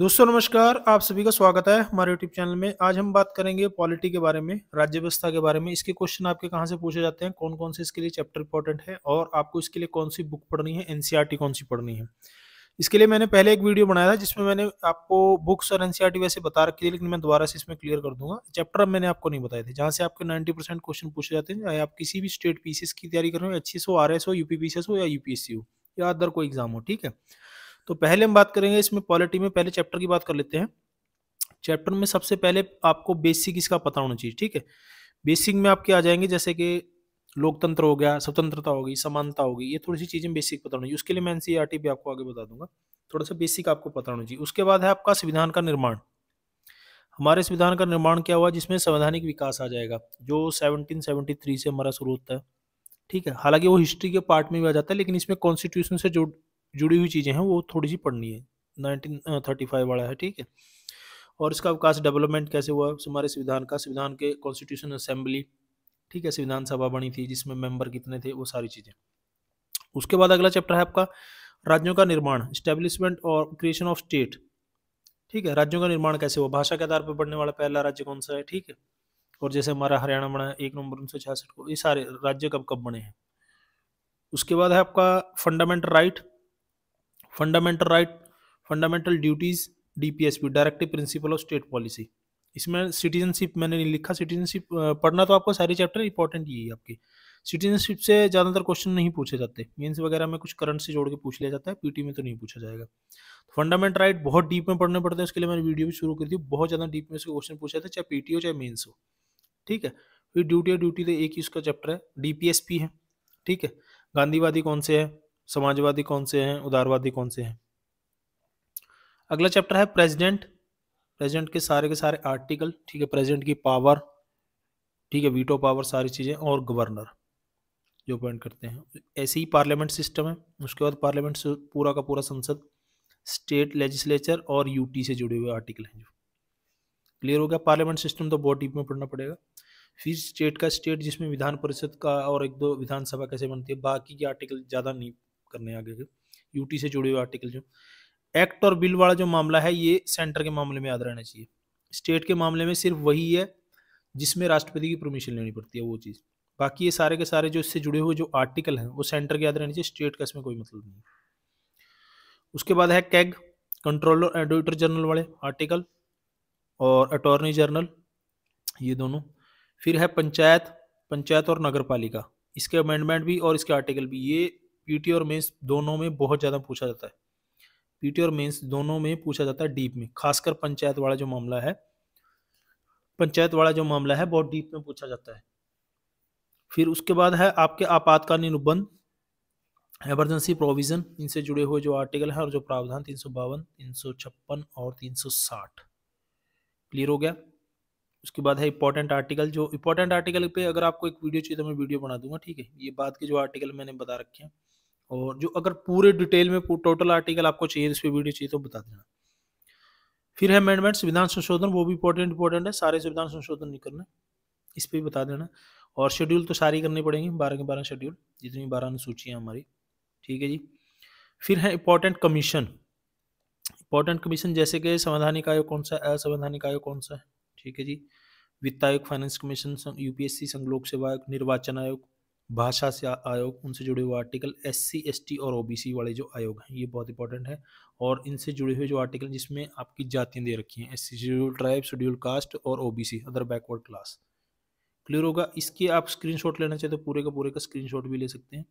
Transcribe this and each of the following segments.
दोस्तों नमस्कार आप सभी का स्वागत है हमारे यूट्यूब चैनल में आज हम बात करेंगे पॉलिटी के बारे में राज्य व्यवस्था के बारे में इसके क्वेश्चन आपके कहाँ से पूछे जाते हैं कौन कौन से इसके लिए चैप्टर इंपॉर्टेंट है और आपको इसके लिए कौन सी बुक पढ़नी है एनसीईआरटी e कौन सी पढ़नी है इसके लिए मैंने पहले एक वीडियो बनाया था जिसमें मैंने आपको बुक्स और एनसीईआरटी e वैसे बता रखी थी लेकिन मैं दोबारा से इसमें क्लियर कर दूंगा चैप्टर अब मैंने आपको नहीं बताए थे जहाँ से आपके 90 परसेंट क्वेश्चन पूछे जाते हैं चाहे आप किसी भी स्टेट पीसीएस की तैयारी कर रहे हो एच एस हो आर एस हो यूपी हो या यूपीएससी हो या अदर कोई एग्जाम हो ठीक है तो पहले हम बात करेंगे इसमें पॉलिटी में पहले चैप्टर की बात कर लेते हैं चैप्टर में सबसे पहले आपको बेसिक इसका पता होना चाहिए ठीक है बेसिक में आपके आ जाएंगे जैसे कि लोकतंत्र हो गया स्वतंत्रता होगी समानता होगी ये थोड़ी सी चीज़ें बेसिक पता होनी चाहिए उसके लिए मैं एनसीईआरटी e भी आपको आगे बता दूंगा थोड़ा सा बेसिक आपको पता होना चाहिए उसके बाद है आपका संविधान का निर्माण हमारे संविधान का निर्माण क्या हुआ जिसमें संवैधानिक विकास आ जाएगा जो 1773 से हमारा शुरू होता है ठीक है हालांकि वो हिस्ट्री के पार्ट में भी आ जाता है लेकिन इसमें कॉन्स्टिट्यूशन से जुड़ जुड़ी हुई चीज़ें हैं वो थोड़ी सी पढ़नी है नाइनटीन थर्टी फाइव वाला है ठीक है और इसका अवकाश डेवलपमेंट कैसे हुआ हमारे संविधान का संविधान के कॉन्स्टिट्यूशन असेंबली ठीक है संविधान सभा बनी थी जिसमें मेंबर कितने थे वो सारी चीज़ें उसके बाद अगला चैप्टर है आपका राज्यों का निर्माण इस्टेब्लिशमेंट और क्रिएशन ऑफ स्टेट ठीक है राज्यों का निर्माण कैसे हुआ भाषा के आधार पर बढ़ने वाला पहला राज्य कौन सा है ठीक है और जैसे हमारा हरियाणा बना है एक नवंबर उन्नीस सौ छियासठ को ये सारे राज्य कब कब बने हैं उसके बाद है आपका fundamental right right, fundamental right fundamental duties DPSP directive principle of state policy इसमें सिटीजनशिप मैंने नहीं लिखा सिटीजनशिप पढ़ना तो आपको सारे चैप्टर इंपॉर्टेंट ही है आपके सिटीजनशिप से ज़्यादातर क्वेश्चन नहीं पूछे जाते मीन्स वगैरह में कुछ करंट से जोड़ के पूछ लिया जाता है पीटी में तो नहीं पूछा जाएगा फंडामेंटल तो राइट बहुत डीप में पढ़ने पड़ते हैं उसके लिए मैंने वीडियो भी शुरू कर दी बहुत ज़्यादा डीप में उसके क्वेश्चन पूछे थे चाहे पीटी हो चाहे मीन्स हो ठीक है फिर ड्यूटी और ड्यूटी तो एक ही उसका चैप्टर है पी है ठीक है गांधीवादी कौन से है समाजवादी कौन से हैं उदारवादी कौन से हैं अगला चैप्टर है प्रेसिडेंट प्रेसिडेंट के सारे के सारे आर्टिकल ठीक है प्रेसिडेंट की पावर ठीक है वीटो पावर सारी चीज़ें और गवर्नर जो अपॉइंट करते हैं ऐसे ही पार्लियामेंट सिस्टम है उसके बाद पार्लियामेंट से पूरा का पूरा संसद स्टेट लेजिस्लेचर और यूटी से जुड़े हुए आर्टिकल हैं जो क्लियर हो गया पार्लियामेंट सिस्टम तो बहुत डीप में पढ़ना पड़ेगा फिर स्टेट का स्टेट जिसमें विधान परिषद का और एक दो विधानसभा कैसे बनती है बाकी के आर्टिकल ज़्यादा नहीं करने आगे के यूटी से जुड़े हुए आर्टिकल जो एक्ट और बिल वाला जो मामला है ये सेंटर के मामले में याद रहना चाहिए स्टेट के मामले में सिर्फ वही है जिसमें राष्ट्रपति की परमिशन लेनी पड़ती है वो चीज़ बाकी ये सारे के सारे जो इससे जुड़े हुए जो आर्टिकल हैं वो सेंटर के याद रहने चाहिए स्टेट का इसमें कोई मतलब नहीं उसके बाद है कैग कंट्रोलर एडिटर जनरल वाले आर्टिकल और अटॉर्नी जनरल ये दोनों फिर है पंचायत पंचायत और नगर पालिका इसके अमेंडमेंट भी और इसके आर्टिकल भी ये पीटी और मेंस दोनों में बहुत ज़्यादा पूछा जाता है पीटी और मेंस दोनों में पूछा जाता है डीप में खासकर पंचायत वाला जो मामला है पंचायत वाला जो मामला है बहुत डीप में पूछा जाता है फिर उसके बाद है आपके आपातकालीन उपबंध एमरजेंसी प्रोविजन इनसे जुड़े हुए जो आर्टिकल हैं और जो प्रावधान तीन सौ बावन तीन सौ छप्पन और तीन सौ साठ क्लियर हो गया उसके बाद है इंपॉर्टेंट आर्टिकल जो इंपॉर्टेंट आर्टिकल पे अगर आपको एक वीडियो चाहिए तो मैं वीडियो बना दूंगा ठीक है ये बात के जो आर्टिकल मैंने बता रखे हैं और जो अगर पूरे डिटेल में टोटल आर्टिकल आपको चाहिए इस पर वीडियो चाहिए तो बता देना फिर है अमेंडमेंट्स विधान संशोधन वो भी इंपॉर्टेंट इंपॉर्टेंट है सारे संविधान संशोधन नहीं करना इस पर भी बता देना और शेड्यूल तो सारी करनी पड़ेंगी बारह के बारह शेड्यूल जितनी बारह है हमारी ठीक है जी फिर है इंपॉर्टेंट कमीशन इंपॉर्टेंट कमीशन जैसे कि संवैधानिक आयोग कौन सा है असंवैधानिक आयोग कौन सा है ठीक है जी वित्त आयोग फाइनेंस कमीशन यूपीएससी संघ लोक सेवा आयोग निर्वाचन आयोग भाषा से आयोग उनसे जुड़े हुए article S C S T और ओ बी सी वाले जो आयोग हैं ये बहुत इंपॉर्टेंट है और इनसे जुड़े हुए जो आर्टिकल जिसमें आपकी जातियाँ दे रखी हैं S C schedule tribe schedule caste और O B C other backward class clear होगा इसके आप स्क्रीन शॉट लेना चाहें तो पूरे का पूरे का स्क्रीन शॉट भी ले सकते हैं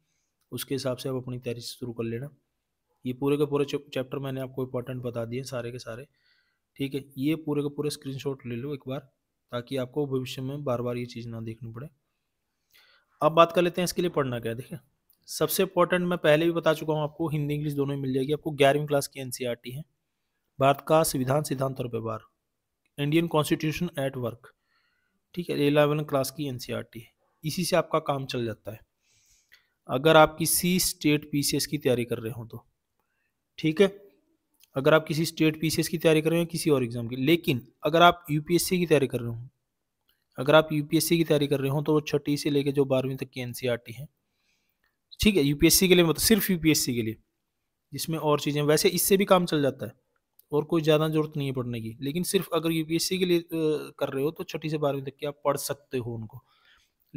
उसके हिसाब से आप अपनी तैयारी शुरू कर लेना ये पूरे का पूरे चैप्टर मैंने आपको इंपॉर्टेंट बता दिए सारे के सारे ठीक है ये पूरे का पूरे शॉट ले लो एक बार ताकि आपको भविष्य में बार बार ये चीज़ ना देखनी पड़े अब बात कर लेते हैं इसके लिए पढ़ना क्या है देखिए सबसे इंपॉर्टेंट मैं पहले भी बता चुका हूँ आपको हिंदी इंग्लिश दोनों में मिल जाएगी आपको ग्यारहवीं क्लास की एनसीईआरटी e है भारत का संविधान सिद्धांत और व्यवहार इंडियन कॉन्स्टिट्यूशन एट वर्क ठीक है एलेवन क्लास की एन e है इसी से आपका काम चल जाता है अगर आप किसी स्टेट पी की तैयारी कर रहे हो तो ठीक है अगर आप किसी स्टेट पी की तैयारी कर रहे हो किसी और एग्ज़ाम की लेकिन अगर आप यूपीएससी की तैयारी कर रहे हो अगर आप यूपीएससी की तैयारी कर रहे हो तो वो छठी से लेकर जो बारहवीं तक की एन e है ठीक है यूपीएससी के लिए मतलब सिर्फ यूपीएससी के लिए जिसमें और चीज़ें वैसे इससे भी काम चल जाता है और कोई ज़्यादा ज़रूरत नहीं है पढ़ने की लेकिन सिर्फ अगर यू के लिए कर रहे हो तो छठी से बारहवीं तक की आप पढ़ सकते हो उनको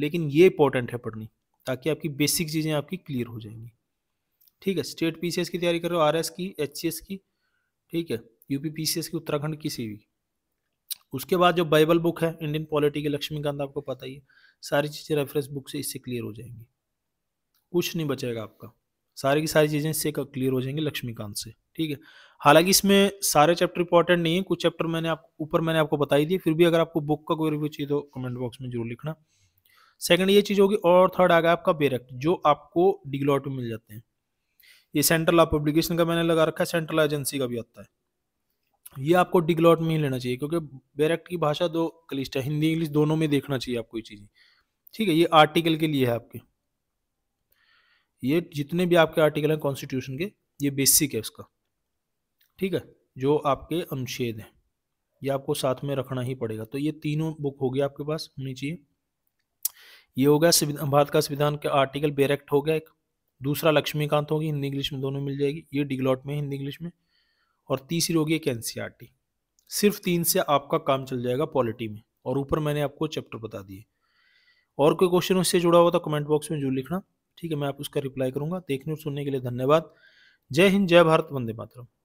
लेकिन ये इंपॉर्टेंट है पढ़नी ताकि आपकी बेसिक चीज़ें आपकी क्लियर हो जाएंगी ठीक है स्टेट पीसीएस की तैयारी कर रहे हो आरएस की एचसीएस की ठीक है यूपी पीसीएस की उत्तराखंड की भी उसके बाद जो बाइबल बुक है इंडियन पॉलिटी के लक्ष्मीकांत आपको पता ही है सारी चीज़ें रेफरेंस बुक से इससे क्लियर हो जाएंगी कुछ नहीं बचेगा आपका सारी की सारी चीज़ें इससे क्लियर हो जाएंगी लक्ष्मीकांत से ठीक है हालांकि इसमें सारे चैप्टर इंपॉर्टेंट नहीं है कुछ चैप्टर मैंने आप ऊपर मैंने आपको बताई दी फिर भी अगर आपको बुक का कोई रिव्यू चाहिए तो कमेंट बॉक्स में जरूर लिखना सेकंड ये चीज़ होगी और थर्ड आ गया आपका बेरेक्ट जो आपको डिग्लॉट में मिल जाते हैं ये सेंट्रल पब्लिकेशन का मैंने लगा रखा है सेंट्रल एजेंसी का भी आता है ये आपको डिग्लॉट में ही लेना चाहिए क्योंकि बैरेक्ट की भाषा दो कलिस्ट है हिंदी इंग्लिश दोनों में देखना चाहिए आपको ये चीज़ें ठीक है ये आर्टिकल के लिए है आपके ये जितने भी आपके आर्टिकल हैं कॉन्स्टिट्यूशन के ये बेसिक है उसका ठीक है जो आपके अनुच्छेद हैं ये आपको साथ में रखना ही पड़ेगा तो ये तीनों बुक हो गया आपके पास होनी चाहिए ये हो गया भारत का संविधान के आर्टिकल बेरेक्ट हो गया एक दूसरा लक्ष्मीकांत होगी हिंदी इंग्लिश में दोनों मिल जाएगी ये डिग्लॉट में हिंदी इंग्लिश में और तीसरी होगी एक एन e सिर्फ तीन से आपका काम चल जाएगा पॉलिटी में और ऊपर मैंने आपको चैप्टर बता दिए और कोई क्वेश्चन उससे जुड़ा हुआ तो कमेंट बॉक्स में जरूर लिखना ठीक है मैं आप उसका रिप्लाई करूंगा देखने और सुनने के लिए धन्यवाद जय हिंद जय भारत वंदे मातरम